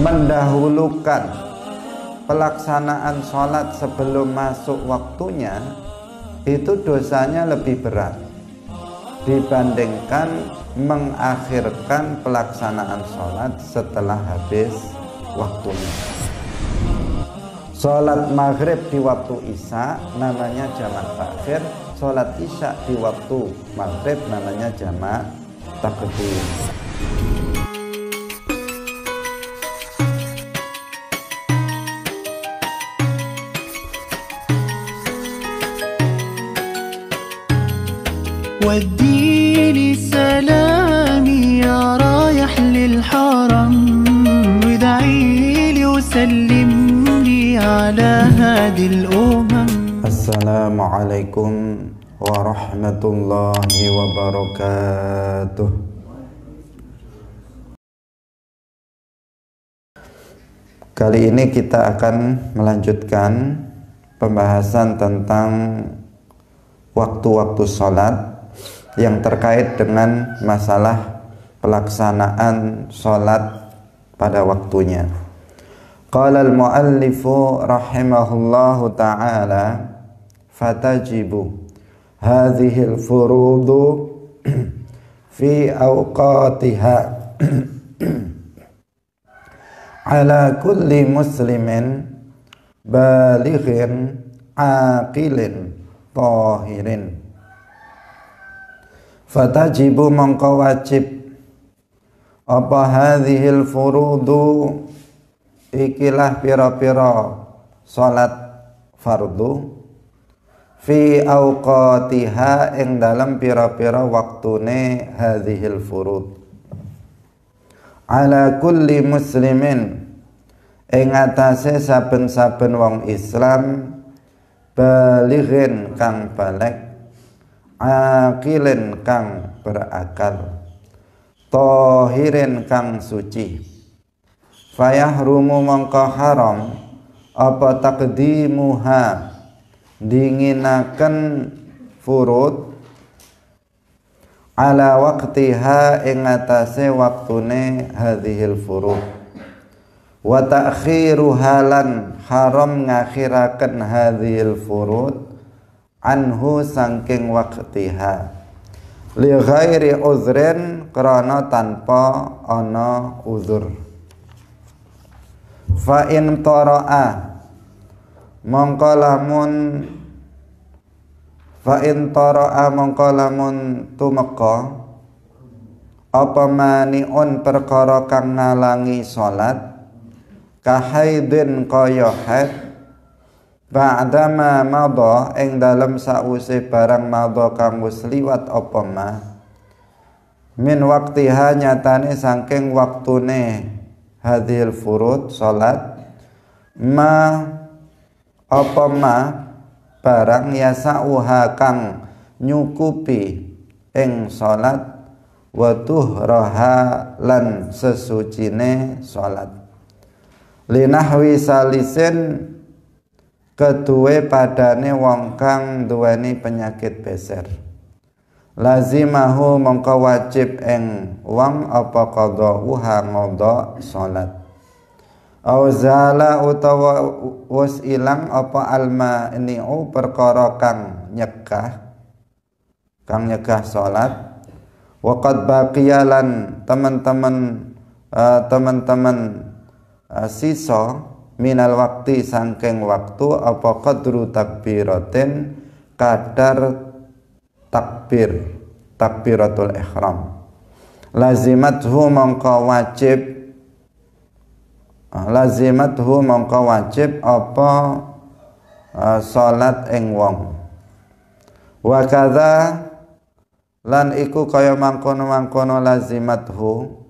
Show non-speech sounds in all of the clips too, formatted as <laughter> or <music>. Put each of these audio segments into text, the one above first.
mendahulukan pelaksanaan sholat sebelum masuk waktunya itu dosanya lebih berat dibandingkan mengakhirkan pelaksanaan sholat setelah habis waktunya sholat maghrib di waktu isya namanya jamak takhir sholat isya di waktu maghrib namanya jamak takdir. وديني سلامي يا رايح للحرم وادعيلي وسلملي على هذه الأمم السلام عليكم ورحمة الله وبركاته Kali ini kita akan melanjutkan pembahasan tentang waktu-waktu sholat yang terkait dengan masalah pelaksanaan sholat pada waktunya. Qala al-muallifu rahimahullahu ta'ala fatajibu hadhihi al-furudu <clears throat> fi awqatiha <clears throat> ala kulli muslimin balighin aqilin tahirin fatajibu mongko wajib apa hadhil furudu ikilah pira-pira salat fardu fi auqatiha ing dalam pira-pira waktune hadhil furud ala kulli muslimin ing atase saben-saben wong Islam balighin kang balek akilin kang berakal tohirin kang suci fayah rumu mongko haram apa takdimuha dinginakan furud ala waktiha ingatase waktune hadhil furut, wa ta'khiru halan haram ngakhirakan hadhil furut anhu sangking waktiha li ghairi uzrin krono tanpa ana uzur fa in taraa mongko lamun fa in taraa mongko lamun tumeka apa maniun perkara kang ngalangi salat kahaidin kaya haid Ba'dama madha ing dalem sause barang madha kang wis liwat apa ma min waktiha nyatane saking waktune hadhil furud salat ma apa ma barang ya sa'uha kang nyukupi ing salat wa tuhraha lan sesucine salat linahwi salisin kedua padane wong kang duweni penyakit beser lazimahu mongko wajib eng wong apa uha ngodo salat auzala utawa wis ilang apa almani'u perkara kang nyekah kang nyekah salat wakat baqiyalan teman-teman eh, teman-teman uh, uh, eh, siso minal waktu sangkeng waktu apa qadru takbiratin kadar takbir takbiratul ihram lazimathu mongko wajib ah, lazimathu mongko wajib apa uh, salat ing wong wa kadza lan iku kaya mangkono-mangkono lazimathu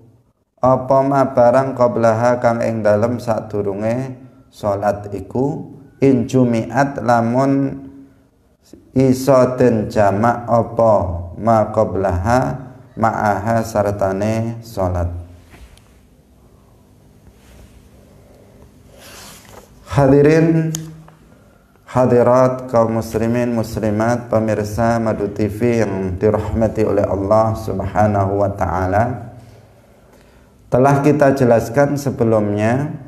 apa ma barang qablaha kang ing dalem sadurunge salat iku in jumiat lamun iso den jamak apa ma qablaha ma'aha sartane salat hadirin hadirat kaum muslimin muslimat pemirsa Madu TV yang dirahmati oleh Allah Subhanahu wa taala telah kita jelaskan sebelumnya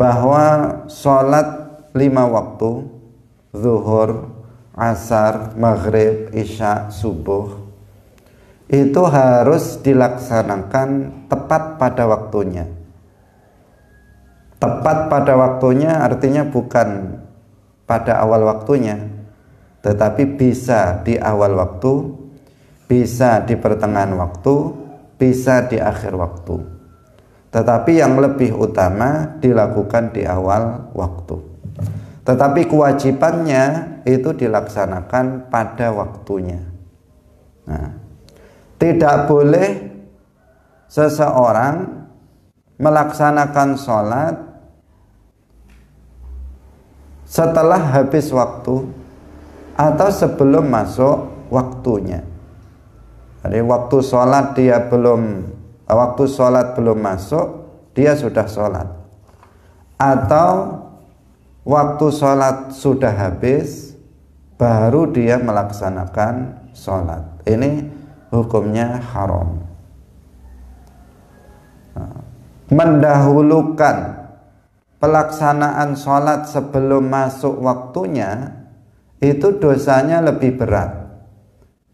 bahwa sholat lima waktu zuhur, asar, maghrib, isya, subuh itu harus dilaksanakan tepat pada waktunya. Tepat pada waktunya artinya bukan pada awal waktunya, tetapi bisa di awal waktu, bisa di pertengahan waktu, bisa di akhir waktu. Tetapi yang lebih utama dilakukan di awal waktu. Tetapi kewajibannya itu dilaksanakan pada waktunya. Nah, tidak boleh seseorang melaksanakan sholat setelah habis waktu atau sebelum masuk waktunya. Jadi waktu sholat dia belum waktu sholat belum masuk dia sudah sholat atau waktu sholat sudah habis baru dia melaksanakan sholat ini hukumnya haram mendahulukan pelaksanaan sholat sebelum masuk waktunya itu dosanya lebih berat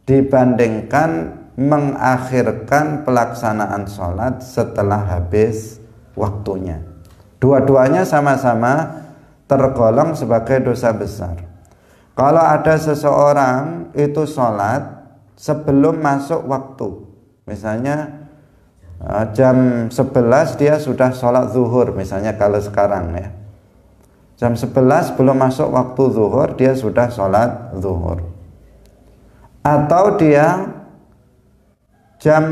dibandingkan mengakhirkan pelaksanaan sholat setelah habis waktunya. Dua-duanya sama-sama tergolong sebagai dosa besar. Kalau ada seseorang itu sholat sebelum masuk waktu, misalnya eh, jam 11 dia sudah sholat zuhur, misalnya kalau sekarang ya. Jam 11 belum masuk waktu zuhur, dia sudah sholat zuhur. Atau dia jam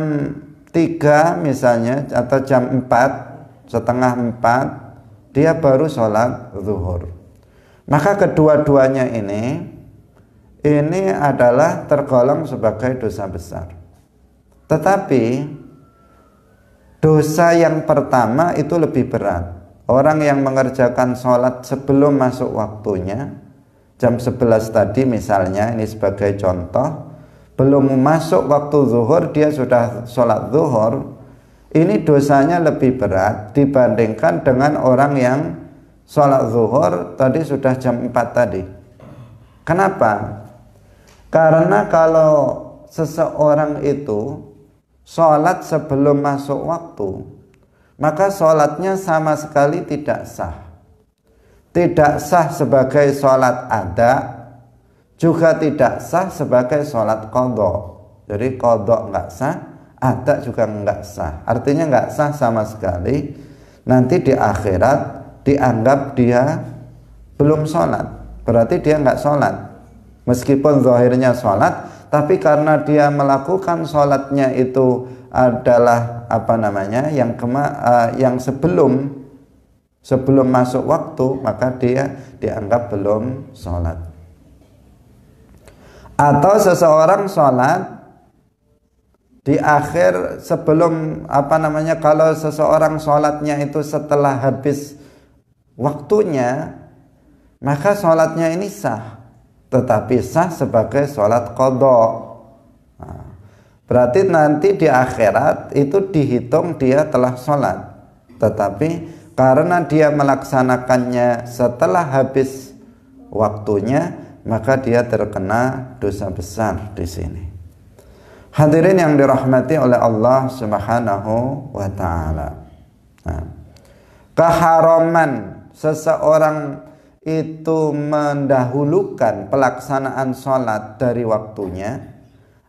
3 misalnya atau jam 4 setengah 4 dia baru sholat zuhur maka kedua-duanya ini ini adalah tergolong sebagai dosa besar tetapi dosa yang pertama itu lebih berat orang yang mengerjakan sholat sebelum masuk waktunya jam 11 tadi misalnya ini sebagai contoh belum masuk waktu zuhur dia sudah sholat zuhur ini dosanya lebih berat dibandingkan dengan orang yang sholat zuhur tadi sudah jam 4 tadi kenapa? karena kalau seseorang itu sholat sebelum masuk waktu maka sholatnya sama sekali tidak sah tidak sah sebagai sholat ada juga tidak sah sebagai sholat kodok jadi kodok nggak sah ada juga nggak sah artinya nggak sah sama sekali nanti di akhirat dianggap dia belum sholat berarti dia nggak sholat meskipun zahirnya sholat tapi karena dia melakukan sholatnya itu adalah apa namanya yang kema, uh, yang sebelum sebelum masuk waktu maka dia dianggap belum sholat atau seseorang sholat di akhir sebelum apa namanya kalau seseorang sholatnya itu setelah habis waktunya maka sholatnya ini sah tetapi sah sebagai sholat kodok nah, berarti nanti di akhirat itu dihitung dia telah sholat tetapi karena dia melaksanakannya setelah habis waktunya maka dia terkena dosa besar di sini. Hadirin yang dirahmati oleh Allah Subhanahu wa taala. Nah, keharaman seseorang itu mendahulukan pelaksanaan sholat dari waktunya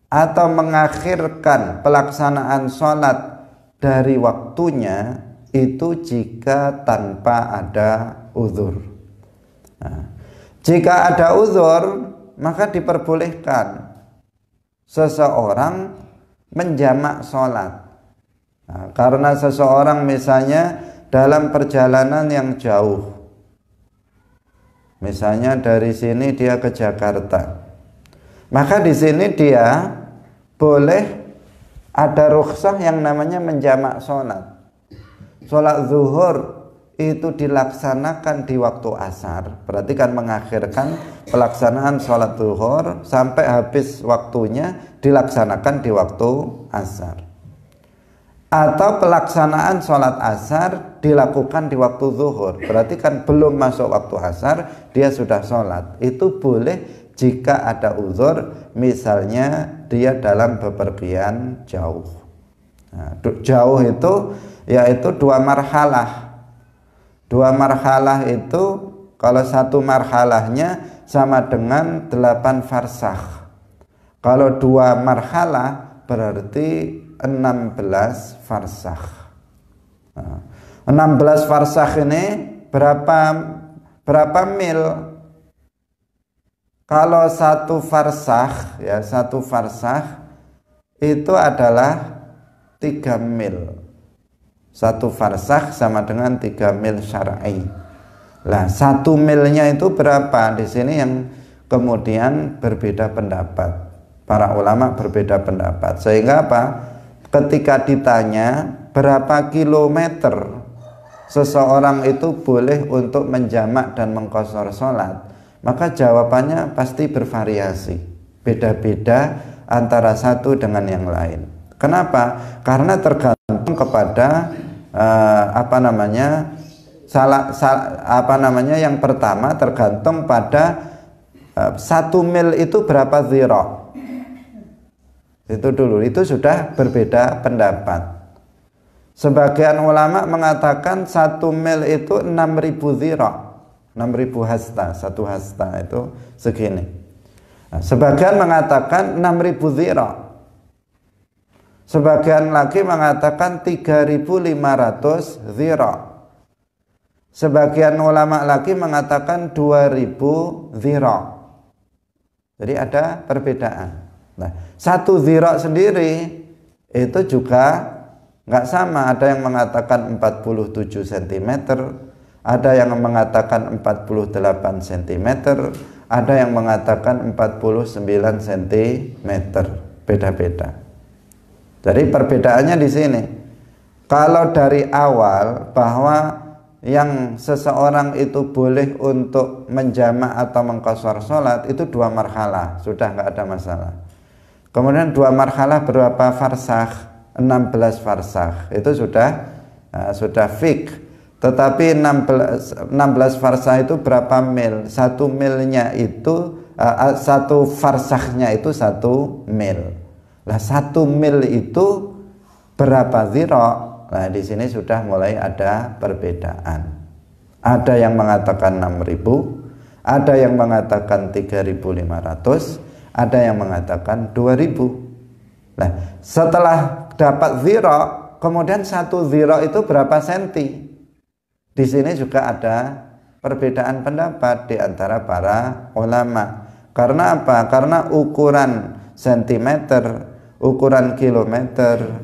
atau mengakhirkan pelaksanaan sholat dari waktunya itu jika tanpa ada uzur. Nah, jika ada uzur, maka diperbolehkan seseorang menjamak sholat. Nah, karena seseorang misalnya dalam perjalanan yang jauh, misalnya dari sini dia ke Jakarta, maka di sini dia boleh ada rukhsah yang namanya menjamak sholat. Sholat zuhur itu dilaksanakan di waktu asar berarti kan mengakhirkan pelaksanaan sholat duhur sampai habis waktunya dilaksanakan di waktu asar atau pelaksanaan sholat asar dilakukan di waktu zuhur berarti kan belum masuk waktu asar dia sudah sholat itu boleh jika ada uzur misalnya dia dalam bepergian jauh nah, jauh itu yaitu dua marhalah dua marhalah itu kalau satu marhalahnya sama dengan delapan farsakh kalau dua marhalah berarti enam belas farsakh nah, Enam belas farsakh ini berapa berapa mil kalau satu farsakh ya satu farsakh itu adalah tiga mil satu farsakh sama dengan tiga mil syar'i. Lah, satu milnya itu berapa? Di sini yang kemudian berbeda pendapat. Para ulama berbeda pendapat. Sehingga apa? Ketika ditanya berapa kilometer seseorang itu boleh untuk menjamak dan mengkosor sholat maka jawabannya pasti bervariasi beda-beda antara satu dengan yang lain kenapa? karena tergantung kepada uh, apa namanya salah, sal, apa namanya yang pertama tergantung pada uh, satu mil itu berapa zero itu dulu itu sudah berbeda pendapat sebagian ulama mengatakan satu mil itu 6000 ziro 6000 hasta satu hasta itu segini nah, sebagian mengatakan 6000 ziro Sebagian lagi mengatakan 3500 zira. Sebagian ulama lagi mengatakan 2000 zira. Jadi ada perbedaan. Nah, satu zira sendiri itu juga nggak sama. Ada yang mengatakan 47 cm, ada yang mengatakan 48 cm, ada yang mengatakan 49 cm. Beda-beda. Jadi perbedaannya di sini. Kalau dari awal bahwa yang seseorang itu boleh untuk menjamak atau mengkosor sholat itu dua marhalah sudah nggak ada masalah kemudian dua marhalah berapa farsah 16 farsah itu sudah uh, sudah fik tetapi 16 16 farsah itu berapa mil satu milnya itu uh, satu farsahnya itu satu mil lah satu mil itu berapa ziro? Nah di sini sudah mulai ada perbedaan. Ada yang mengatakan 6000, ada yang mengatakan 3500, ada yang mengatakan 2000. Nah setelah dapat zero, kemudian satu zero itu berapa senti? Di sini juga ada perbedaan pendapat di antara para ulama. Karena apa? Karena ukuran sentimeter ukuran kilometer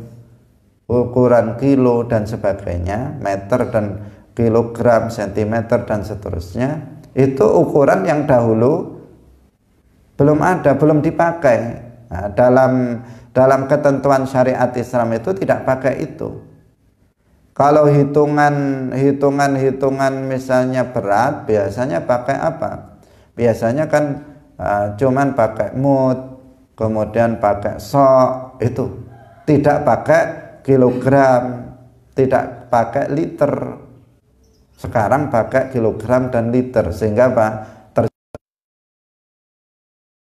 ukuran kilo dan sebagainya meter dan kilogram sentimeter dan seterusnya itu ukuran yang dahulu belum ada belum dipakai nah, dalam dalam ketentuan syariat Islam itu tidak pakai itu kalau hitungan hitungan hitungan misalnya berat biasanya pakai apa biasanya kan uh, cuman pakai mood kemudian pakai sok itu tidak pakai kilogram tidak pakai liter sekarang pakai kilogram dan liter sehingga pak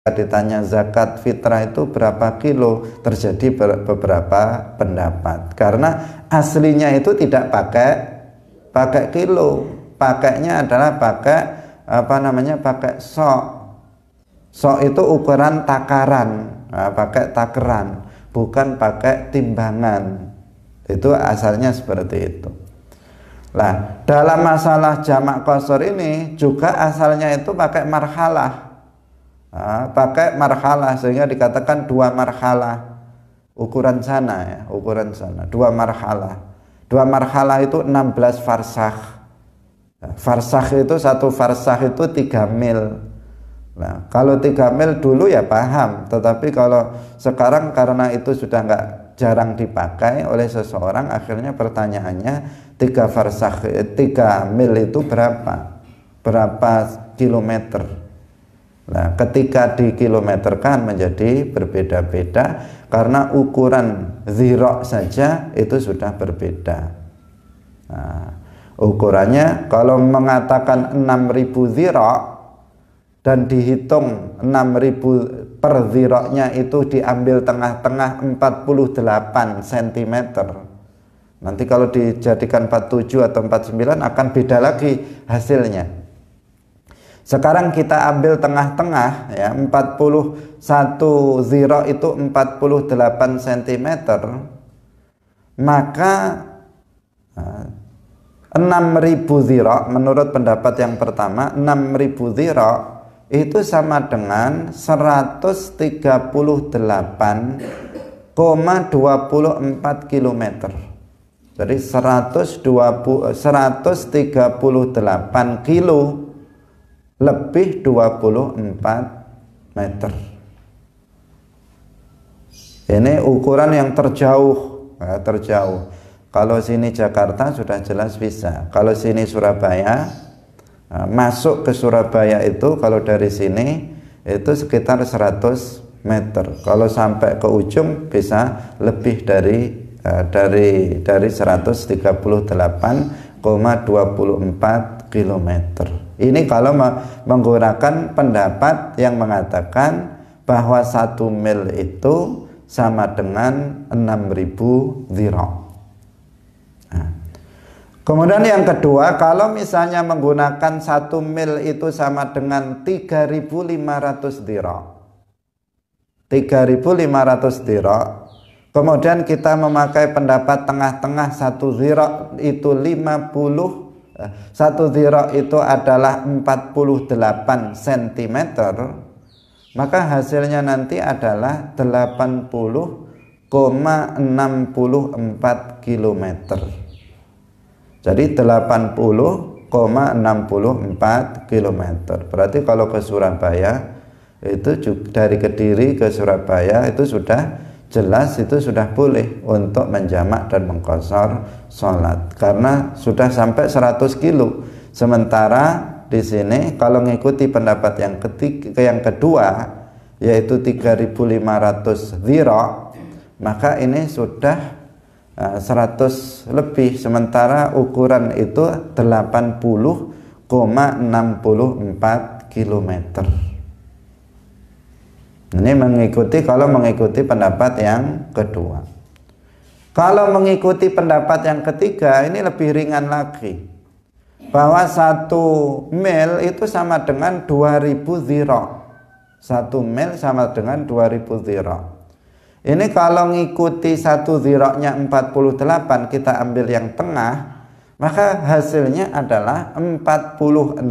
ditanya zakat fitrah itu berapa kilo terjadi beberapa pendapat karena aslinya itu tidak pakai pakai kilo pakainya adalah pakai apa namanya pakai sok So itu ukuran takaran, nah, pakai takaran, bukan pakai timbangan. Itu asalnya seperti itu. Nah, dalam masalah jamak kosor ini juga asalnya itu pakai marhalah. Nah, pakai marhalah sehingga dikatakan dua marhalah. Ukuran sana ya, ukuran sana. Dua marhalah. Dua marhalah itu 16 farsakh. Nah, farsakh itu satu farsakh itu 3 mil. Nah, kalau tiga mil dulu ya paham, tetapi kalau sekarang karena itu sudah nggak jarang dipakai oleh seseorang, akhirnya pertanyaannya tiga farsakh 3 eh, mil itu berapa? Berapa kilometer? Nah, ketika dikilometerkan menjadi berbeda-beda karena ukuran zero saja itu sudah berbeda. Nah, ukurannya kalau mengatakan 6000 zero dan dihitung 6000 per ziroknya itu diambil tengah-tengah 48 cm nanti kalau dijadikan 47 atau 49 akan beda lagi hasilnya sekarang kita ambil tengah-tengah ya 41 zirok itu 48 cm maka 6000 eh, zirok menurut pendapat yang pertama 6000 zirok itu sama dengan 138,24 km. Jadi 120 138 kilo lebih 24 meter. Ini ukuran yang terjauh, ya, terjauh. Kalau sini Jakarta sudah jelas bisa. Kalau sini Surabaya Nah, masuk ke Surabaya itu kalau dari sini itu sekitar 100 meter. Kalau sampai ke ujung bisa lebih dari eh, dari dari 138,24 km. Ini kalau menggunakan pendapat yang mengatakan bahwa satu mil itu sama dengan 6000 dirham. Kemudian yang kedua, kalau misalnya menggunakan satu mil itu sama dengan 3.500 dirham. 3.500 dirham. Kemudian kita memakai pendapat tengah-tengah satu dirham itu 50 eh, satu dirham itu adalah 48 cm. Maka hasilnya nanti adalah 80,64 kilometer. Jadi 80,64 km. Berarti kalau ke Surabaya itu dari Kediri ke Surabaya itu sudah jelas itu sudah boleh untuk menjamak dan mengkosor sholat karena sudah sampai 100 kilo sementara di sini kalau mengikuti pendapat yang ketiga yang kedua yaitu 3500 ziro maka ini sudah 100 eh, lebih sementara ukuran itu 80,64 km ini mengikuti kalau mengikuti pendapat yang kedua kalau mengikuti pendapat yang ketiga ini lebih ringan lagi bahwa satu mil itu sama dengan 2000 zero satu mil sama dengan 2000 zero ini kalau ngikuti satu ziroknya 48 kita ambil yang tengah maka hasilnya adalah 46,08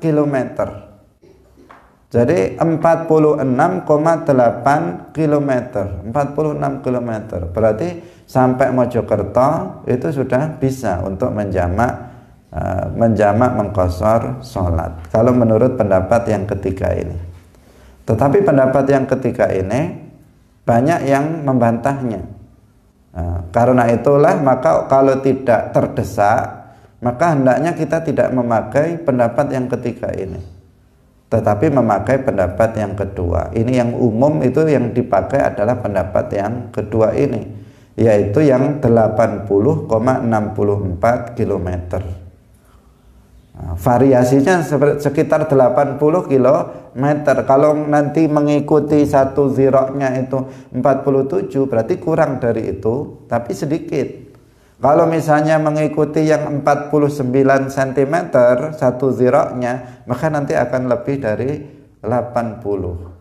km. Jadi 46,8 km, 46 km. Berarti sampai Mojokerto itu sudah bisa untuk menjamak eh, menjamak mengkosor sholat. Kalau menurut pendapat yang ketiga ini. Tetapi pendapat yang ketiga ini banyak yang membantahnya. Nah, karena itulah maka kalau tidak terdesak maka hendaknya kita tidak memakai pendapat yang ketiga ini tetapi memakai pendapat yang kedua ini yang umum itu yang dipakai adalah pendapat yang kedua ini yaitu yang 80,64 kilometer Nah, variasinya sekitar 80 km kalau nanti mengikuti satu ziroknya itu 47 berarti kurang dari itu tapi sedikit kalau misalnya mengikuti yang 49 cm satu ziroknya maka nanti akan lebih dari 80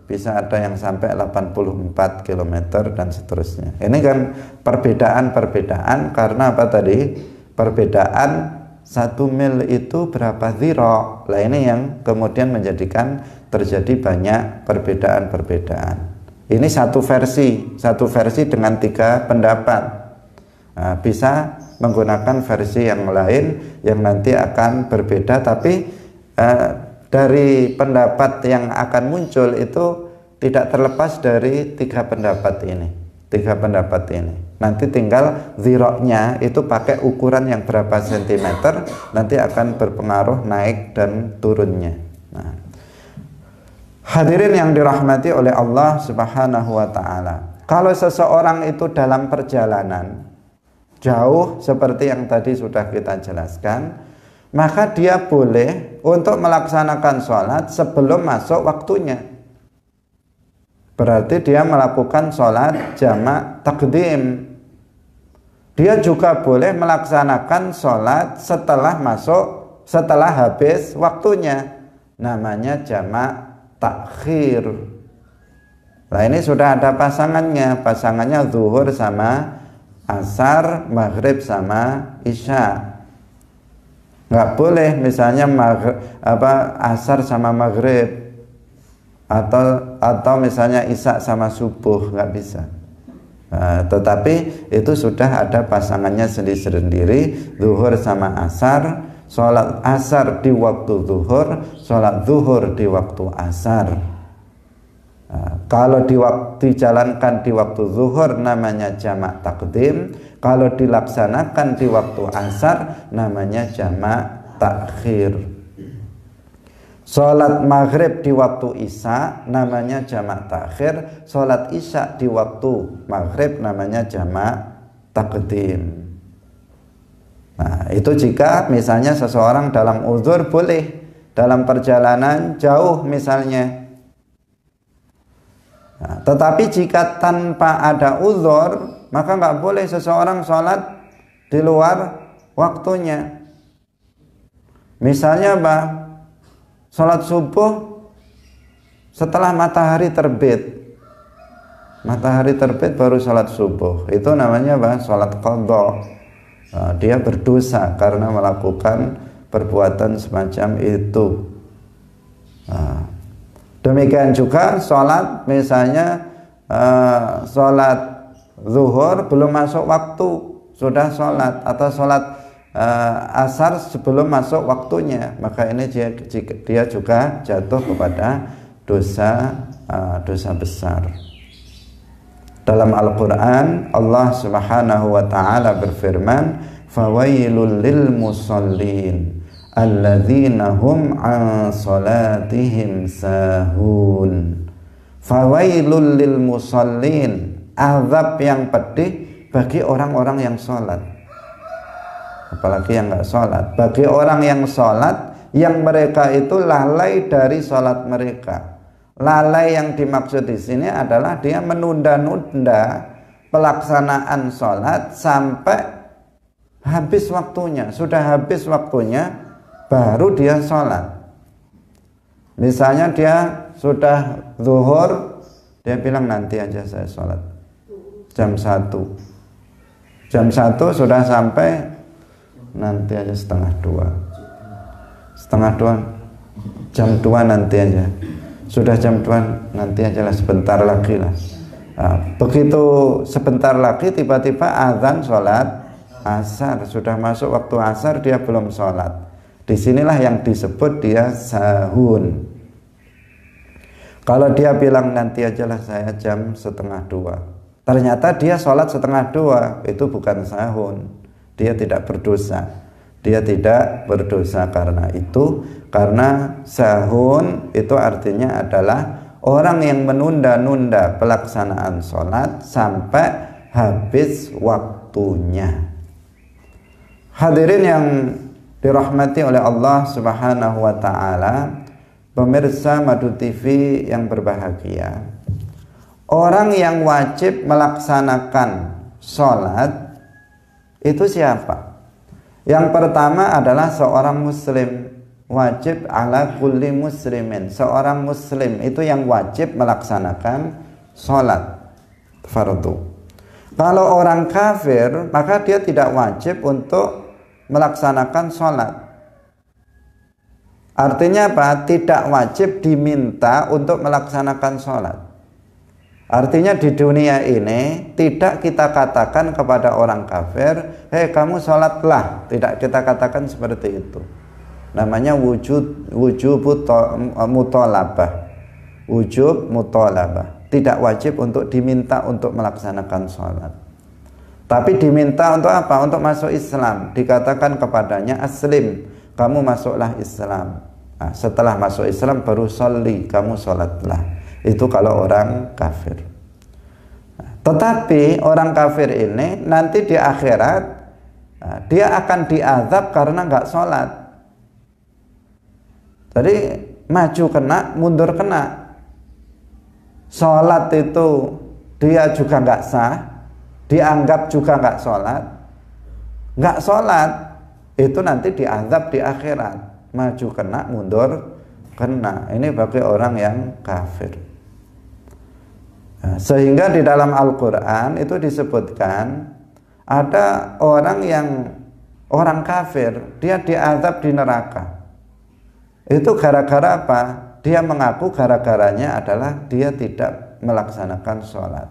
bisa ada yang sampai 84 km dan seterusnya ini kan perbedaan-perbedaan karena apa tadi perbedaan satu mil itu berapa ziro lah ini yang kemudian menjadikan terjadi banyak perbedaan-perbedaan ini satu versi satu versi dengan tiga pendapat nah, bisa menggunakan versi yang lain yang nanti akan berbeda tapi eh, dari pendapat yang akan muncul itu tidak terlepas dari tiga pendapat ini tiga pendapat ini nanti tinggal ziroknya itu pakai ukuran yang berapa sentimeter nanti akan berpengaruh naik dan turunnya nah. hadirin yang dirahmati oleh Allah subhanahu wa ta'ala kalau seseorang itu dalam perjalanan jauh seperti yang tadi sudah kita jelaskan maka dia boleh untuk melaksanakan sholat sebelum masuk waktunya Berarti dia melakukan sholat jamak takdim. Dia juga boleh melaksanakan sholat setelah masuk, setelah habis waktunya. Namanya jamak takhir. Nah ini sudah ada pasangannya. Pasangannya zuhur sama asar, maghrib sama isya. Nggak boleh misalnya maghrib, apa asar sama maghrib atau atau misalnya isak sama subuh nggak bisa Uh, tetapi itu sudah ada pasangannya sendiri-sendiri zuhur sama asar sholat asar di waktu zuhur sholat zuhur di waktu asar uh, kalau di waktu dijalankan di waktu zuhur namanya jamak takdim kalau dilaksanakan di waktu asar namanya jamak takhir Sholat maghrib di waktu isya namanya jamak takhir, sholat isya di waktu maghrib namanya jamak takdim. Nah, itu jika misalnya seseorang dalam uzur boleh dalam perjalanan jauh misalnya. Nah, tetapi jika tanpa ada uzur, maka nggak boleh seseorang sholat di luar waktunya. Misalnya apa? Sholat subuh setelah matahari terbit. Matahari terbit baru sholat subuh. Itu namanya apa? Sholat qadha. Nah, dia berdosa karena melakukan perbuatan semacam itu. Nah, demikian juga sholat misalnya eh, sholat zuhur belum masuk waktu sudah sholat atau sholat uh, asar sebelum masuk waktunya maka ini dia, dia juga jatuh kepada dosa uh, dosa besar dalam Al-Quran Allah subhanahu wa ta'ala berfirman fawailul lil musallin alladzina hum an salatihim sahun fawailul lil musallin azab yang pedih bagi orang-orang yang sholat apalagi yang nggak sholat bagi orang yang sholat yang mereka itu lalai dari sholat mereka lalai yang dimaksud di sini adalah dia menunda-nunda pelaksanaan sholat sampai habis waktunya sudah habis waktunya baru dia sholat misalnya dia sudah zuhur dia bilang nanti aja saya sholat jam satu, jam satu sudah sampai nanti aja setengah dua setengah dua jam dua nanti aja sudah jam dua nanti aja lah sebentar lagi lah nah, begitu sebentar lagi tiba-tiba azan sholat asar sudah masuk waktu asar dia belum sholat disinilah yang disebut dia sahun kalau dia bilang nanti aja lah saya jam setengah dua ternyata dia sholat setengah dua itu bukan sahun dia tidak berdosa. Dia tidak berdosa karena itu, karena sahun itu artinya adalah orang yang menunda-nunda pelaksanaan sholat sampai habis waktunya. Hadirin yang dirahmati oleh Allah Subhanahu wa taala, pemirsa Madu TV yang berbahagia. Orang yang wajib melaksanakan sholat itu siapa? Yang pertama adalah seorang muslim wajib ala kulli muslimin. Seorang muslim itu yang wajib melaksanakan sholat fardu. Kalau orang kafir, maka dia tidak wajib untuk melaksanakan sholat. Artinya apa? Tidak wajib diminta untuk melaksanakan sholat. Artinya di dunia ini tidak kita katakan kepada orang kafir, "Hei, kamu sholatlah." Tidak kita katakan seperti itu. Namanya wujud wujub eh, mutolabah. Wujub mutolabah. Tidak wajib untuk diminta untuk melaksanakan sholat. Tapi diminta untuk apa? Untuk masuk Islam. Dikatakan kepadanya aslim, kamu masuklah Islam. Nah, setelah masuk Islam baru sholli, kamu sholatlah. Itu kalau orang kafir. Tetapi orang kafir ini nanti di akhirat ah, dia akan diazab karena nggak sholat. Jadi maju kena, mundur kena. Sholat itu dia juga nggak sah, dianggap juga nggak sholat. Nggak sholat itu nanti diazab di akhirat. Maju kena, mundur kena. Ini bagi orang yang kafir. Nah, sehingga di dalam Al-Quran itu disebutkan ada orang yang orang kafir, dia diazab di neraka. Itu gara-gara apa? Dia mengaku gara-garanya adalah dia tidak melaksanakan sholat.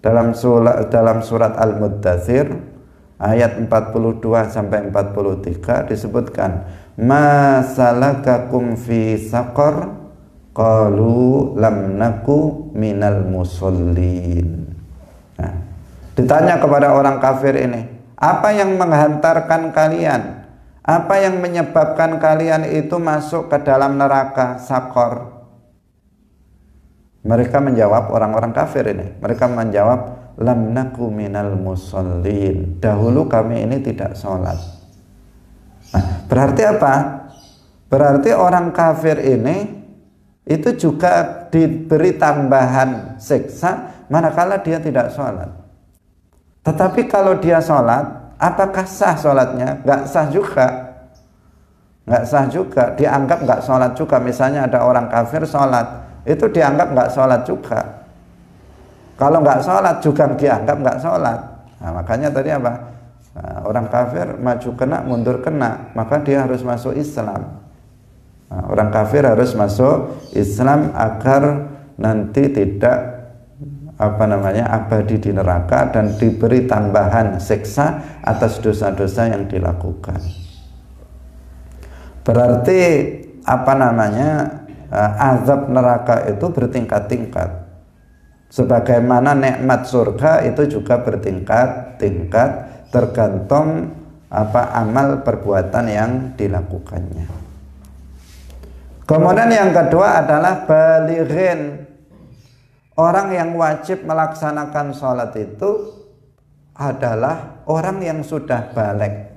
Dalam surat, dalam surat Al-Muddathir ayat 42 sampai 43 disebutkan, masalah salakakum fi saqar?" qalu lam naku minal musallin nah, ditanya kepada orang kafir ini apa yang menghantarkan kalian apa yang menyebabkan kalian itu masuk ke dalam neraka sakor mereka menjawab orang-orang kafir ini mereka menjawab lam naku minal musallin dahulu kami ini tidak sholat nah, berarti apa? berarti orang kafir ini itu juga diberi tambahan siksa manakala dia tidak sholat. Tetapi kalau dia sholat, apakah sah sholatnya? Gak sah juga. Gak sah juga. Dianggap gak sholat juga. Misalnya ada orang kafir sholat, itu dianggap gak sholat juga. Kalau gak sholat juga dianggap gak sholat. Nah, makanya tadi apa? Nah, orang kafir maju kena mundur kena, maka dia harus masuk Islam. Nah, orang kafir harus masuk Islam agar nanti tidak apa namanya abadi di neraka dan diberi tambahan seksa atas dosa-dosa yang dilakukan. Berarti apa namanya eh, azab neraka itu bertingkat-tingkat. Sebagaimana nikmat surga itu juga bertingkat-tingkat tergantung apa amal perbuatan yang dilakukannya. Kemudian yang kedua adalah balighin. Orang yang wajib melaksanakan sholat itu adalah orang yang sudah balik.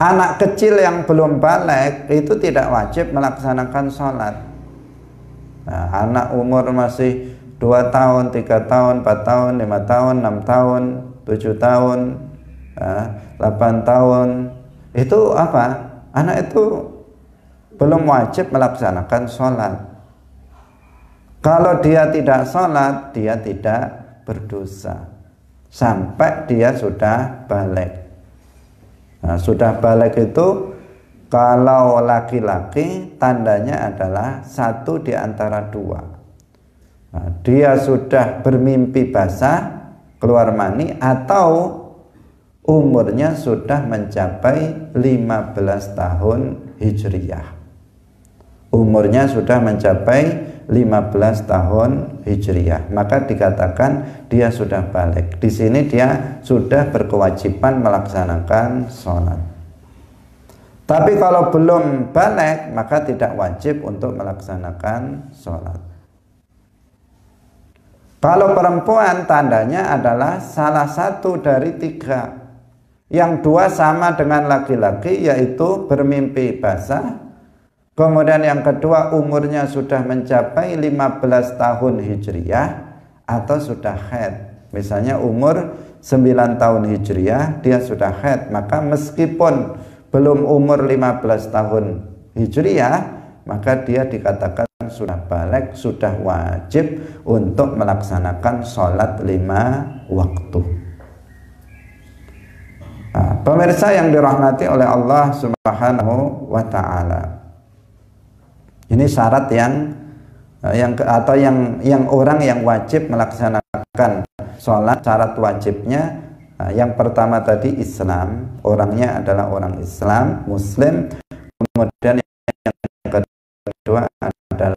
Anak kecil yang belum balik itu tidak wajib melaksanakan sholat. Nah, anak umur masih 2 tahun, 3 tahun, 4 tahun, 5 tahun, 6 tahun, 7 tahun, 8 eh, tahun. Itu apa? Anak itu belum wajib melaksanakan sholat. Kalau dia tidak sholat, dia tidak berdosa sampai dia sudah balik. Nah, sudah balik itu kalau laki-laki tandanya adalah satu di antara dua. Nah, dia sudah bermimpi basah keluar mani atau umurnya sudah mencapai 15 tahun hijriah umurnya sudah mencapai 15 tahun Hijriah. Maka dikatakan dia sudah balik. Di sini dia sudah berkewajiban melaksanakan sholat. Tapi kalau belum balik, maka tidak wajib untuk melaksanakan sholat. Kalau perempuan tandanya adalah salah satu dari tiga. Yang dua sama dengan laki-laki yaitu bermimpi basah Kemudian yang kedua umurnya sudah mencapai 15 tahun Hijriah atau sudah haid. Misalnya umur 9 tahun Hijriah dia sudah haid, maka meskipun belum umur 15 tahun Hijriah maka dia dikatakan sudah balik, sudah wajib untuk melaksanakan sholat lima waktu. Nah, pemirsa yang dirahmati oleh Allah Subhanahu wa Ta'ala, ini syarat yang eh, yang atau yang yang orang yang wajib melaksanakan sholat syarat wajibnya eh, yang pertama tadi Islam orangnya adalah orang Islam Muslim kemudian yang kedua adalah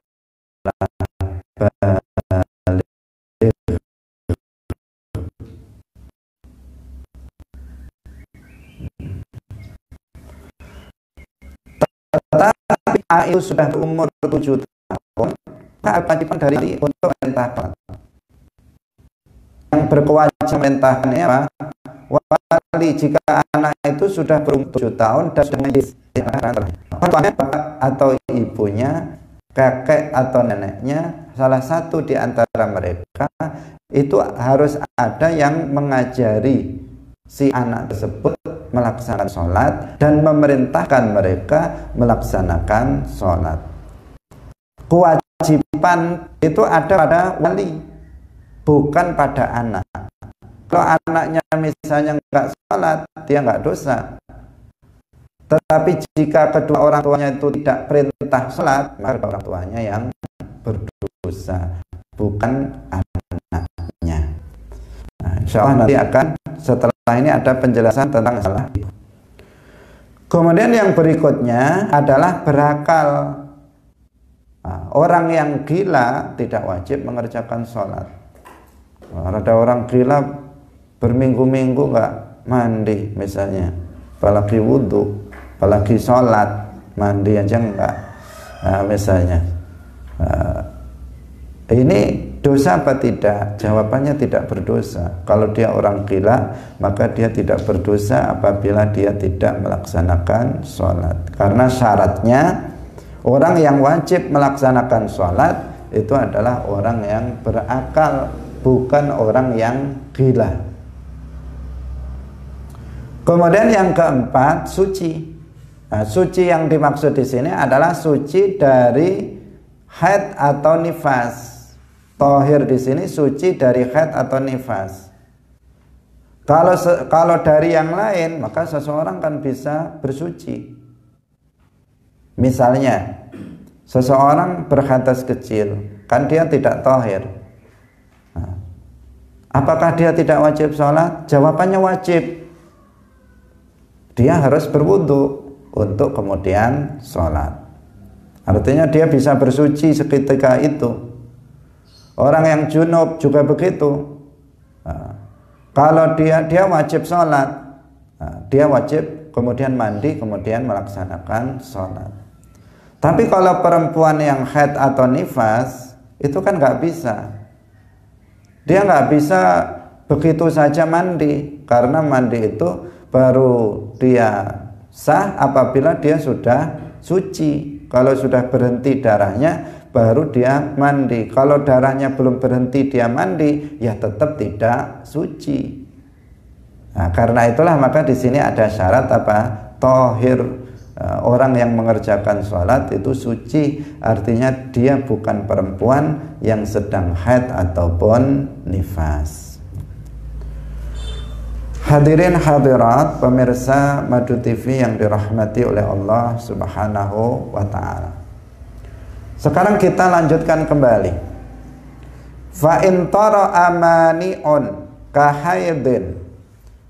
itu sudah berumur 7 tahun, maka kewajiban dari untuk merentahkan. Yang berkewajiban merentahkannya apa? Wali jika anak itu sudah berumur 7 tahun dan sudah atau ibunya, kakek atau neneknya, salah satu di antara mereka itu harus ada yang mengajari si anak tersebut melaksanakan sholat dan memerintahkan mereka melaksanakan sholat. Kewajiban itu ada pada wali, bukan pada anak. Kalau anaknya misalnya nggak sholat, dia nggak dosa. Tetapi jika kedua orang tuanya itu tidak perintah sholat, maka orang tuanya yang berdosa, bukan anak. Insya nanti akan setelah ini ada penjelasan tentang salah. Kemudian yang berikutnya adalah berakal. Nah, orang yang gila tidak wajib mengerjakan sholat. Nah, ada orang gila berminggu-minggu nggak mandi misalnya, apalagi wudhu, apalagi sholat, mandi aja nggak, nah, misalnya. Nah, ini Dosa apa tidak? Jawabannya tidak berdosa. Kalau dia orang gila, maka dia tidak berdosa apabila dia tidak melaksanakan sholat. Karena syaratnya orang yang wajib melaksanakan sholat itu adalah orang yang berakal, bukan orang yang gila. Kemudian yang keempat, suci. Nah, suci yang dimaksud di sini adalah suci dari haid atau nifas Tohir di sini suci dari head atau nifas. Kalau kalau dari yang lain maka seseorang kan bisa bersuci. Misalnya seseorang berhadas kecil kan dia tidak tohir. Nah, apakah dia tidak wajib sholat? Jawabannya wajib. Dia harus berwudhu untuk kemudian sholat. Artinya dia bisa bersuci seketika itu Orang yang junub juga begitu. Nah, kalau dia dia wajib sholat, nah, dia wajib kemudian mandi, kemudian melaksanakan sholat. Tapi kalau perempuan yang head atau nifas itu kan nggak bisa. Dia nggak bisa begitu saja mandi karena mandi itu baru dia sah apabila dia sudah suci. Kalau sudah berhenti darahnya, baru dia mandi. Kalau darahnya belum berhenti dia mandi, ya tetap tidak suci. Nah, karena itulah maka di sini ada syarat apa? Tohir eh, orang yang mengerjakan sholat itu suci artinya dia bukan perempuan yang sedang haid ataupun nifas hadirin hadirat pemirsa madu tv yang dirahmati oleh Allah subhanahu wa ta'ala sekarang kita lanjutkan kembali. Fa in amani'un kahaidin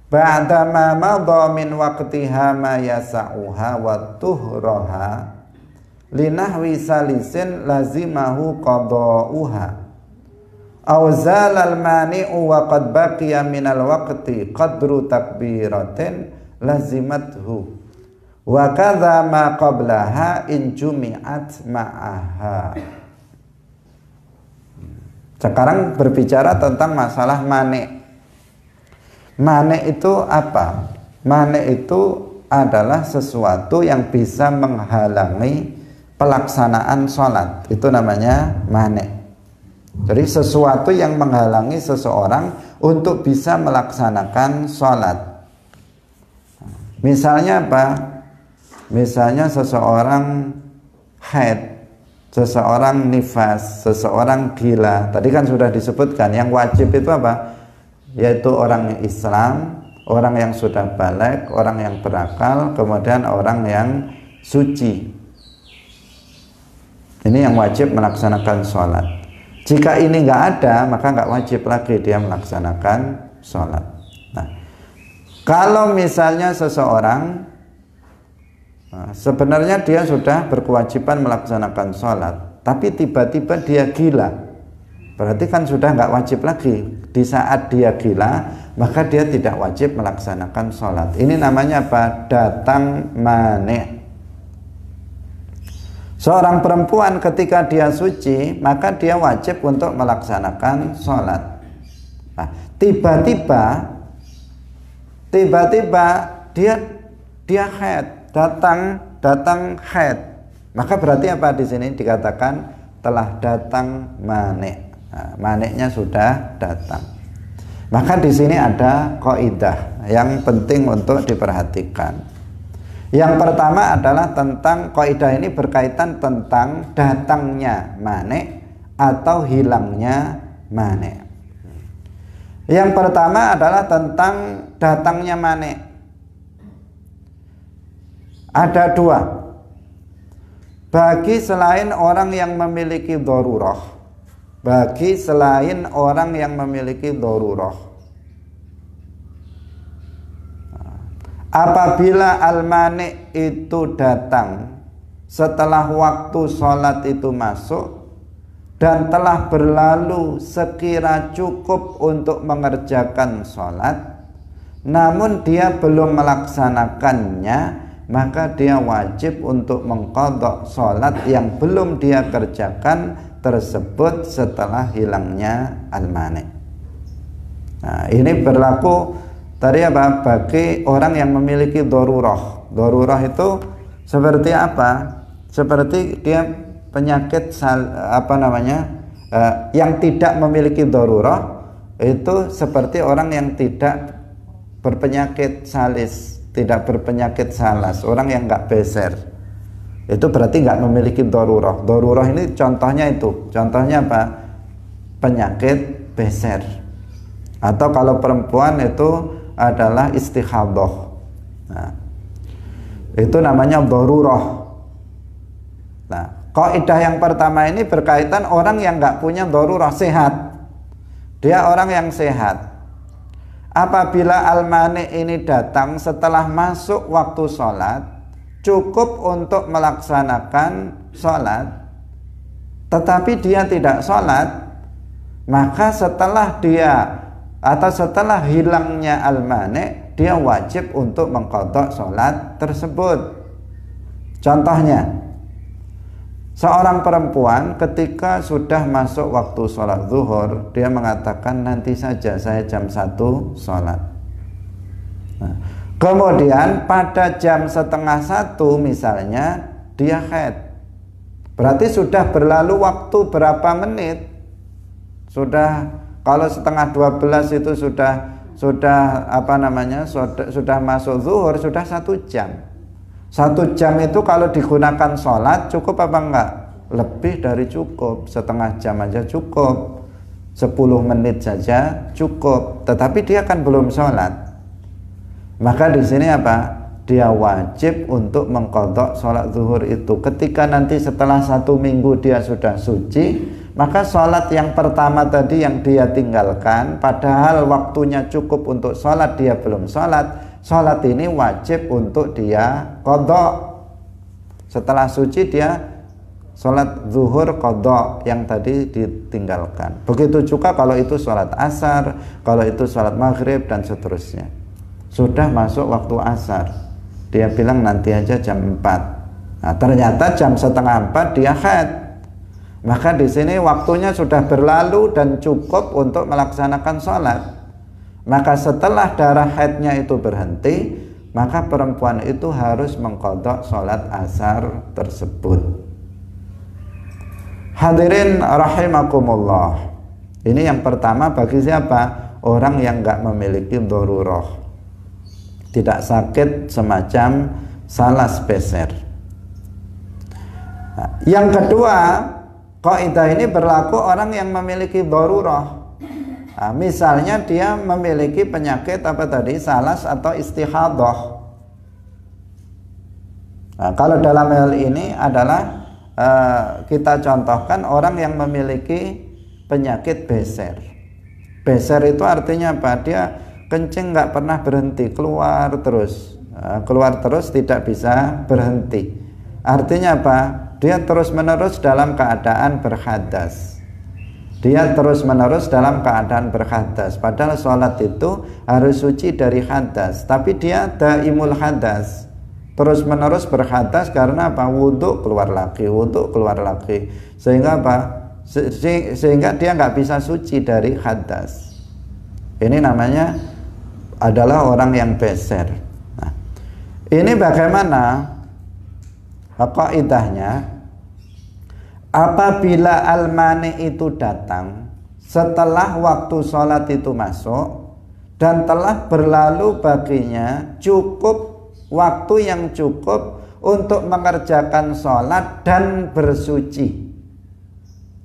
ba'dama madha min waqtiha ma yasa'uha wa tuhraha linahwi salisin lazimahu qada'uha aw zala al-mani'u wa qad baqiya min al-waqti qadru takbiratin lazimathu wa kadza ma qablaha in jumi'at ma'aha sekarang berbicara tentang masalah manik manik itu apa manik itu adalah sesuatu yang bisa menghalangi pelaksanaan sholat itu namanya manik jadi sesuatu yang menghalangi seseorang untuk bisa melaksanakan sholat misalnya apa misalnya seseorang haid seseorang nifas seseorang gila tadi kan sudah disebutkan yang wajib itu apa yaitu orang Islam orang yang sudah balik orang yang berakal kemudian orang yang suci ini yang wajib melaksanakan sholat jika ini nggak ada maka nggak wajib lagi dia melaksanakan sholat nah kalau misalnya seseorang Nah, sebenarnya dia sudah berkewajiban melaksanakan sholat, tapi tiba-tiba dia gila. Berarti kan sudah nggak wajib lagi. Di saat dia gila, maka dia tidak wajib melaksanakan sholat. Ini namanya apa? Datang manek. Seorang perempuan ketika dia suci, maka dia wajib untuk melaksanakan sholat. Nah, tiba-tiba, tiba-tiba dia dia head datang datang head. maka berarti apa di sini dikatakan telah datang manik nah, maniknya sudah datang maka di sini ada koidah yang penting untuk diperhatikan yang pertama adalah tentang koidah ini berkaitan tentang datangnya manik atau hilangnya manik. Yang pertama adalah tentang datangnya manik. Ada dua. Bagi selain orang yang memiliki darurah. Bagi selain orang yang memiliki darurah. Apabila al itu datang setelah waktu sholat itu masuk dan telah berlalu sekira cukup untuk mengerjakan sholat namun dia belum melaksanakannya maka dia wajib untuk mengkodok sholat yang belum dia kerjakan tersebut setelah hilangnya al-mani nah ini berlaku tadi apa bagi orang yang memiliki dorurah dorurah itu seperti apa seperti dia penyakit sal, apa namanya eh, yang tidak memiliki dorurah itu seperti orang yang tidak berpenyakit salis tidak berpenyakit salas, orang yang nggak beser. Itu berarti nggak memiliki doruroh. Doruroh ini contohnya itu, contohnya apa? Penyakit beser. Atau kalau perempuan itu adalah istihadoh. Nah, itu namanya doruroh. Nah, kaidah yang pertama ini berkaitan orang yang nggak punya doruroh sehat. Dia orang yang sehat. Apabila al ini datang setelah masuk waktu sholat, cukup untuk melaksanakan sholat, tetapi dia tidak sholat, maka setelah dia atau setelah hilangnya al dia wajib untuk mengkodok sholat tersebut. Contohnya, Seorang perempuan ketika sudah masuk waktu sholat zuhur, dia mengatakan nanti saja saya jam 1 sholat. Nah, kemudian pada jam setengah satu misalnya dia head. Berarti sudah berlalu waktu berapa menit? Sudah kalau setengah 12 itu sudah sudah apa namanya sudah, sudah masuk zuhur sudah satu jam satu jam itu kalau digunakan sholat cukup apa enggak? Lebih dari cukup, setengah jam aja cukup, 10 menit saja cukup. Tetapi dia kan belum sholat. Maka di sini apa? Dia wajib untuk mengkodok sholat zuhur itu. Ketika nanti setelah satu minggu dia sudah suci, maka sholat yang pertama tadi yang dia tinggalkan, padahal waktunya cukup untuk sholat, dia belum sholat, sholat ini wajib untuk dia kodok setelah suci dia sholat zuhur kodok yang tadi ditinggalkan begitu juga kalau itu sholat asar kalau itu sholat maghrib dan seterusnya sudah masuk waktu asar dia bilang nanti aja jam 4 nah, ternyata jam setengah 4 dia khat maka di sini waktunya sudah berlalu dan cukup untuk melaksanakan sholat maka setelah darah haidnya itu berhenti, maka perempuan itu harus mengkodok sholat asar tersebut. Hadirin rahimakumullah. Ini yang pertama bagi siapa? Orang yang nggak memiliki doruroh. Tidak sakit semacam salah speser. Yang kedua, kaidah ini berlaku orang yang memiliki doruroh Nah, misalnya dia memiliki penyakit apa tadi salas atau istihadoh. Nah, kalau dalam hal ini adalah uh, kita contohkan orang yang memiliki penyakit beser. Beser itu artinya apa? Dia kencing nggak pernah berhenti, keluar terus, eh, keluar terus tidak bisa berhenti. Artinya apa? Dia terus menerus dalam keadaan berhadas dia terus-menerus dalam keadaan berhadas padahal sholat itu harus suci dari hadas tapi dia daimul hadas terus-menerus berhadas karena apa wudhu keluar lagi wudhu keluar lagi sehingga apa Se sehingga dia nggak bisa suci dari hadas ini namanya adalah orang yang beser nah, ini bagaimana kaidahnya apabila almani itu datang setelah waktu sholat itu masuk dan telah berlalu baginya cukup waktu yang cukup untuk mengerjakan sholat dan bersuci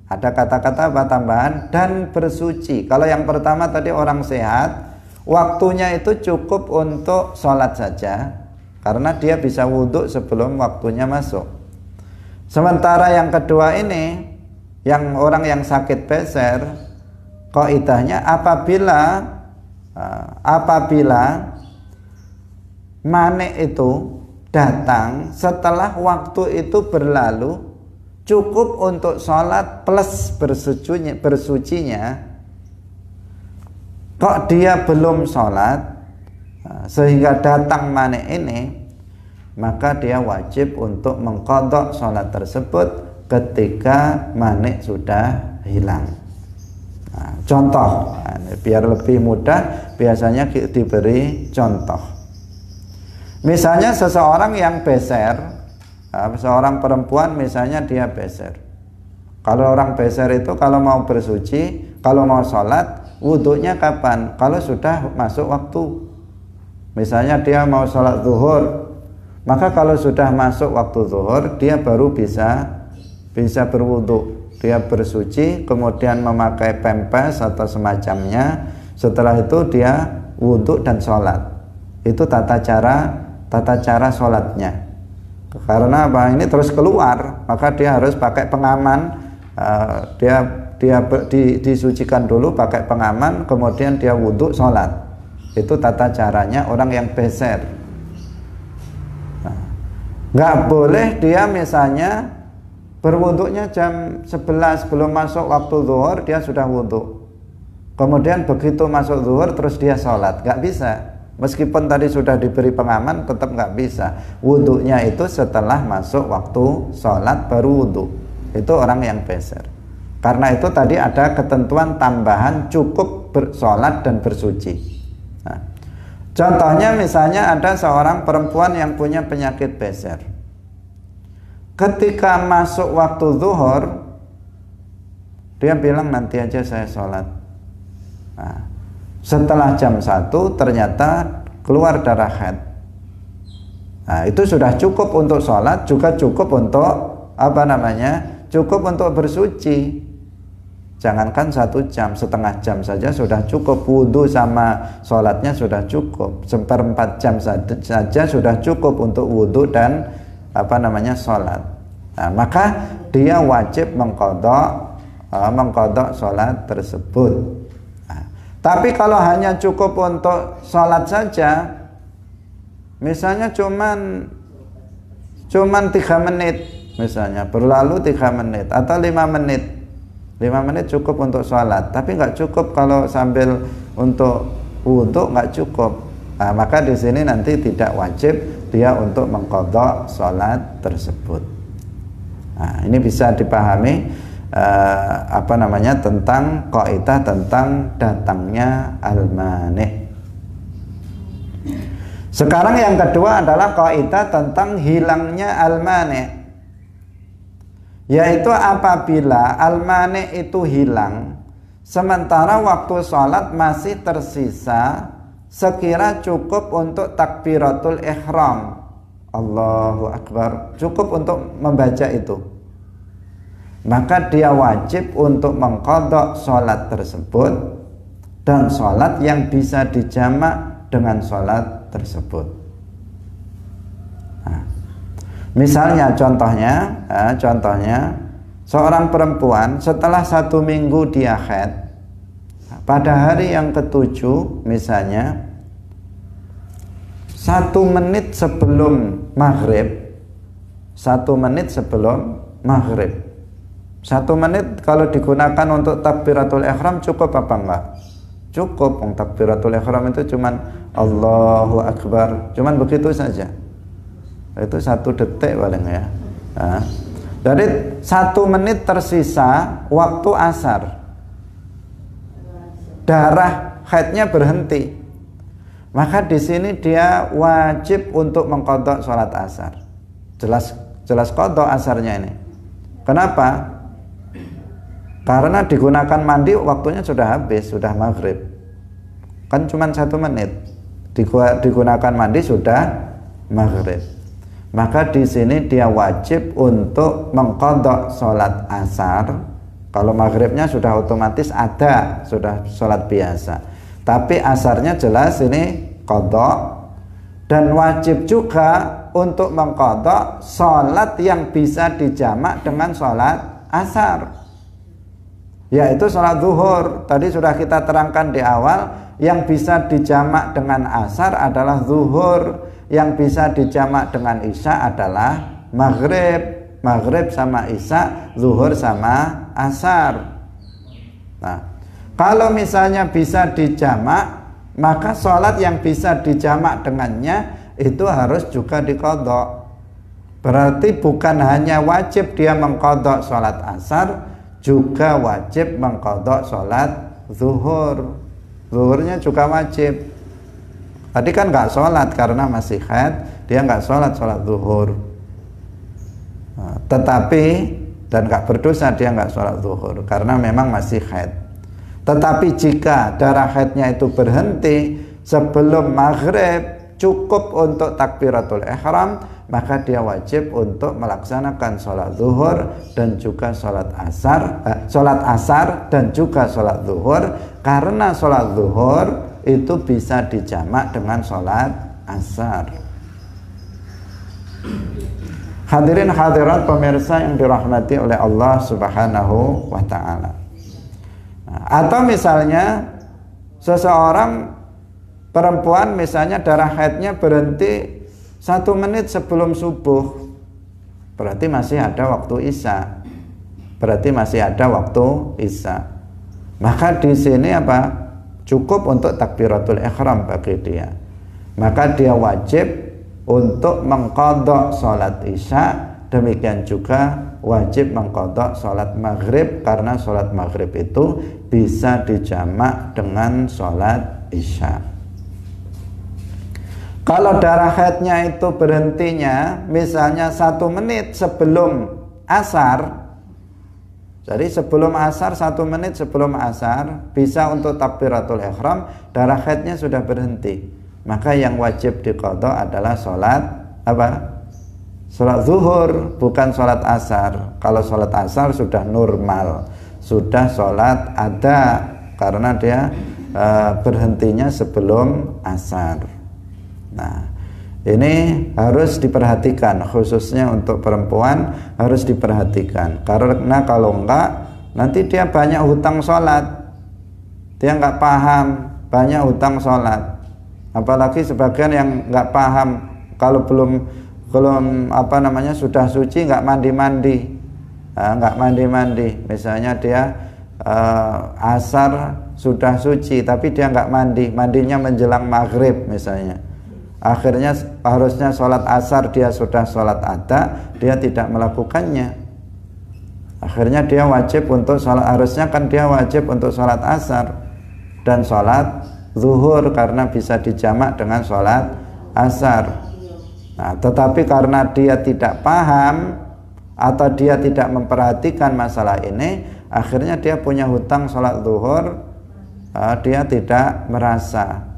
ada kata-kata apa tambahan dan bersuci kalau yang pertama tadi orang sehat waktunya itu cukup untuk sholat saja karena dia bisa wuduk sebelum waktunya masuk Sementara yang kedua ini, yang orang yang sakit peser, kaidahnya apabila eh, apabila manik itu datang setelah waktu itu berlalu cukup untuk sholat plus bersucinya, bersucinya kok dia belum sholat eh, sehingga datang manik ini maka dia wajib untuk mengkodok sholat tersebut ketika manik sudah hilang nah, contoh nah, biar lebih mudah biasanya diberi contoh misalnya seseorang yang beser ya, seorang perempuan misalnya dia beser kalau orang beser itu kalau mau bersuci kalau mau sholat wudhunya kapan kalau sudah masuk waktu misalnya dia mau sholat zuhur maka kalau sudah masuk waktu zuhur, dia baru bisa bisa berwudu, dia bersuci, kemudian memakai pempes atau semacamnya. Setelah itu dia wudhu dan sholat. Itu tata cara tata cara sholatnya. Karena apa? Ini terus keluar, maka dia harus pakai pengaman. Uh, dia dia di, disucikan dulu pakai pengaman, kemudian dia wudhu sholat. Itu tata caranya orang yang beser nggak boleh dia misalnya berwuduknya jam 11 belum masuk waktu zuhur dia sudah wuduk kemudian begitu masuk zuhur terus dia sholat nggak bisa meskipun tadi sudah diberi pengaman tetap nggak bisa wuduknya itu setelah masuk waktu sholat baru wudhu itu orang yang peser karena itu tadi ada ketentuan tambahan cukup bersolat dan bersuci Contohnya misalnya ada seorang perempuan yang punya penyakit beser. Ketika masuk waktu zuhur, dia bilang nanti aja saya sholat. Nah, setelah jam 1 ternyata keluar darah head. Nah, itu sudah cukup untuk sholat, juga cukup untuk apa namanya? Cukup untuk bersuci. Jangankan satu jam, setengah jam saja sudah cukup. Wudhu sama sholatnya sudah cukup. Seperempat jam saja sudah cukup untuk wudhu dan apa namanya sholat. Nah, maka dia wajib mengkodok uh, mengkodok sholat tersebut. Nah, tapi kalau hanya cukup untuk sholat saja, misalnya cuman cuman tiga menit misalnya berlalu tiga menit atau lima menit 5 menit cukup untuk sholat tapi nggak cukup kalau sambil untuk untuk nggak cukup nah, maka di sini nanti tidak wajib dia untuk mengkodok sholat tersebut nah, ini bisa dipahami eh, apa namanya tentang kaidah tentang datangnya al sekarang yang kedua adalah kaidah tentang hilangnya al yaitu apabila almane itu hilang sementara waktu sholat masih tersisa sekira cukup untuk takbiratul ihram Allahu Akbar cukup untuk membaca itu maka dia wajib untuk mengkodok sholat tersebut dan sholat yang bisa dijamak dengan sholat tersebut Misalnya contohnya, eh, contohnya seorang perempuan setelah satu minggu dia haid, pada hari yang ketujuh misalnya, satu menit sebelum maghrib, satu menit sebelum maghrib, satu menit kalau digunakan untuk takbiratul ihram cukup apa enggak? Cukup, untuk takbiratul ihram itu cuman Allahu Akbar, cuman begitu saja itu satu detik paling ya nah, jadi satu menit tersisa waktu asar darah haidnya berhenti maka di sini dia wajib untuk mengkodok sholat asar jelas jelas kodok asarnya ini kenapa karena digunakan mandi waktunya sudah habis sudah maghrib kan cuma satu menit digunakan mandi sudah maghrib maka di sini dia wajib untuk mengkodok sholat asar kalau maghribnya sudah otomatis ada sudah sholat biasa tapi asarnya jelas ini kodok dan wajib juga untuk mengkodok sholat yang bisa dijamak dengan sholat asar yaitu sholat zuhur tadi sudah kita terangkan di awal yang bisa dijamak dengan asar adalah zuhur yang bisa dijamak dengan isya adalah maghrib maghrib sama isya zuhur sama asar nah kalau misalnya bisa dijamak maka sholat yang bisa dijamak dengannya itu harus juga dikodok berarti bukan hanya wajib dia mengkodok sholat asar juga wajib mengkodok sholat zuhur zuhurnya juga wajib Tadi kan nggak sholat karena masih haid, dia nggak sholat sholat zuhur. Nah, tetapi dan nggak berdosa dia nggak sholat zuhur karena memang masih haid. Tetapi jika darah haidnya itu berhenti sebelum maghrib cukup untuk takbiratul ihram maka dia wajib untuk melaksanakan sholat zuhur dan juga sholat asar eh, sholat asar dan juga sholat zuhur karena sholat zuhur itu bisa dijamak dengan sholat asar hadirin hadirat pemirsa yang dirahmati oleh Allah subhanahu wa ta'ala nah, atau misalnya seseorang perempuan misalnya darah haidnya berhenti satu menit sebelum subuh berarti masih ada waktu isya berarti masih ada waktu isya maka di sini apa cukup untuk takbiratul ihram bagi dia maka dia wajib untuk mengkodok sholat isya demikian juga wajib mengkodok sholat maghrib karena sholat maghrib itu bisa dijamak dengan sholat isya kalau darah headnya itu berhentinya misalnya satu menit sebelum asar jadi sebelum asar satu menit sebelum asar bisa untuk takbiratul ihram darah haidnya sudah berhenti. Maka yang wajib dikoto adalah sholat apa? Sholat zuhur bukan sholat asar. Kalau sholat asar sudah normal, sudah sholat ada karena dia e, berhentinya sebelum asar. Nah, ini harus diperhatikan khususnya untuk perempuan harus diperhatikan karena kalau enggak nanti dia banyak hutang sholat dia enggak paham banyak hutang sholat apalagi sebagian yang enggak paham kalau belum belum apa namanya sudah suci enggak mandi-mandi ah, enggak mandi-mandi misalnya dia eh, asar sudah suci tapi dia enggak mandi mandinya menjelang maghrib misalnya akhirnya harusnya sholat asar dia sudah sholat ada dia tidak melakukannya akhirnya dia wajib untuk sholat harusnya kan dia wajib untuk sholat asar dan sholat zuhur karena bisa dijamak dengan sholat asar nah tetapi karena dia tidak paham atau dia tidak memperhatikan masalah ini akhirnya dia punya hutang sholat zuhur eh, dia tidak merasa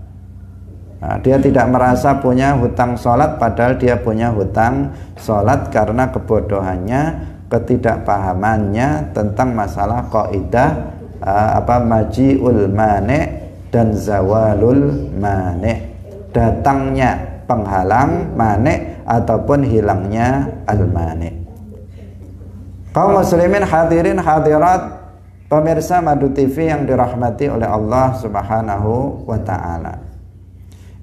Nah, dia tidak merasa punya hutang sholat padahal dia punya hutang sholat karena kebodohannya, ketidakpahamannya tentang masalah kaidah uh, apa majiul mane dan zawalul mane datangnya penghalang mane ataupun hilangnya al mane kaum muslimin hadirin hadirat pemirsa madu TV yang dirahmati oleh Allah Subhanahu wa taala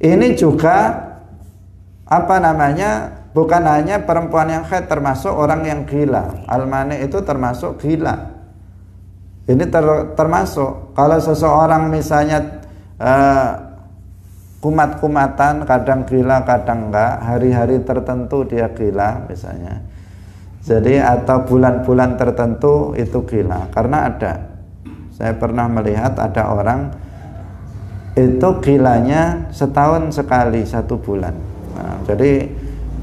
ini juga apa namanya? Bukan hanya perempuan yang haid termasuk orang yang gila. Almani itu termasuk gila. Ini ter, termasuk kalau seseorang misalnya eh, kumat-kumatan kadang gila kadang enggak hari-hari tertentu dia gila misalnya jadi atau bulan-bulan tertentu itu gila karena ada saya pernah melihat ada orang itu gilanya setahun sekali satu bulan nah, jadi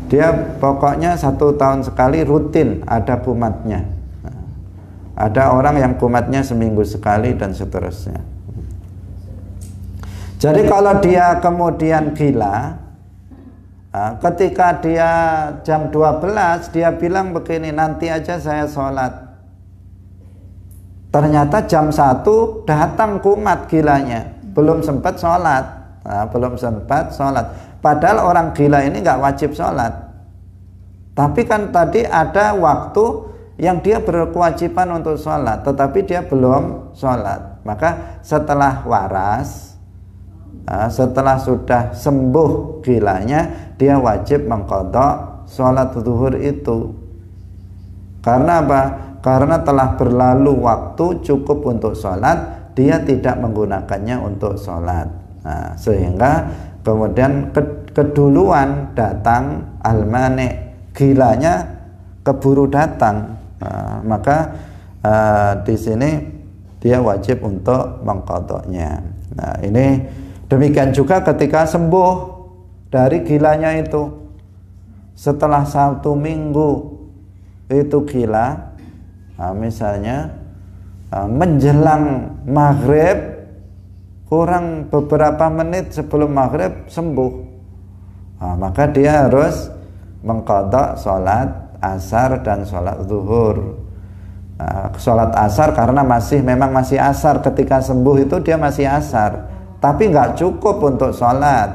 dia pokoknya satu tahun sekali rutin ada kumatnya nah, ada orang yang kumatnya seminggu sekali dan seterusnya jadi kalau dia kemudian gila nah, ketika dia jam 12 dia bilang begini nanti aja saya sholat ternyata jam 1 datang kumat gilanya belum sempat sholat nah, belum sempat sholat padahal orang gila ini nggak wajib sholat tapi kan tadi ada waktu yang dia berkewajiban untuk sholat tetapi dia belum sholat maka setelah waras nah, setelah sudah sembuh gilanya dia wajib mengkodok sholat zuhur itu karena apa? karena telah berlalu waktu cukup untuk sholat dia tidak menggunakannya untuk sholat nah, sehingga kemudian keduluan datang almane gilanya keburu datang nah, maka uh, di sini dia wajib untuk mengkotoknya. nah ini demikian juga ketika sembuh dari gilanya itu setelah satu minggu itu gila nah, misalnya Ah, menjelang maghrib kurang beberapa menit sebelum maghrib sembuh nah, maka dia harus mengkodok sholat asar dan sholat zuhur nah, sholat asar karena masih memang masih asar ketika sembuh itu dia masih asar tapi nggak cukup untuk sholat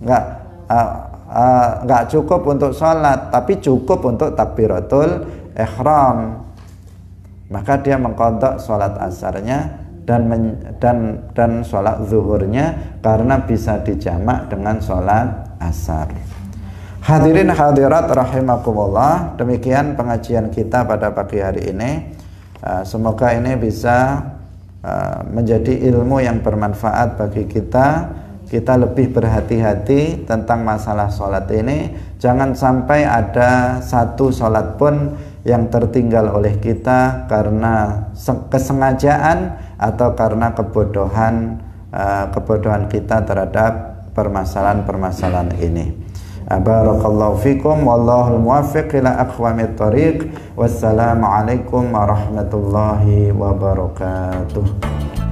nggak ah, ah, nggak uh, uh, cukup untuk sholat tapi cukup untuk takbiratul ihram maka dia mengkodok sholat asarnya dan men, dan dan sholat zuhurnya karena bisa dijamak dengan sholat asar. Hadirin hadirat rahimakumullah, demikian pengajian kita pada pagi hari ini. Eh, semoga ini bisa eh, menjadi ilmu yang bermanfaat bagi kita. Kita lebih berhati-hati tentang masalah sholat ini. Jangan sampai ada satu sholat pun yang tertinggal oleh kita karena kesengajaan atau karena kebodohan eh, kebodohan kita terhadap permasalahan-permasalahan ini. Eh, barakallahu fikum wallahu muwaffiq ila aqwamit thariq. Wassalamualaikum warahmatullahi wabarakatuh.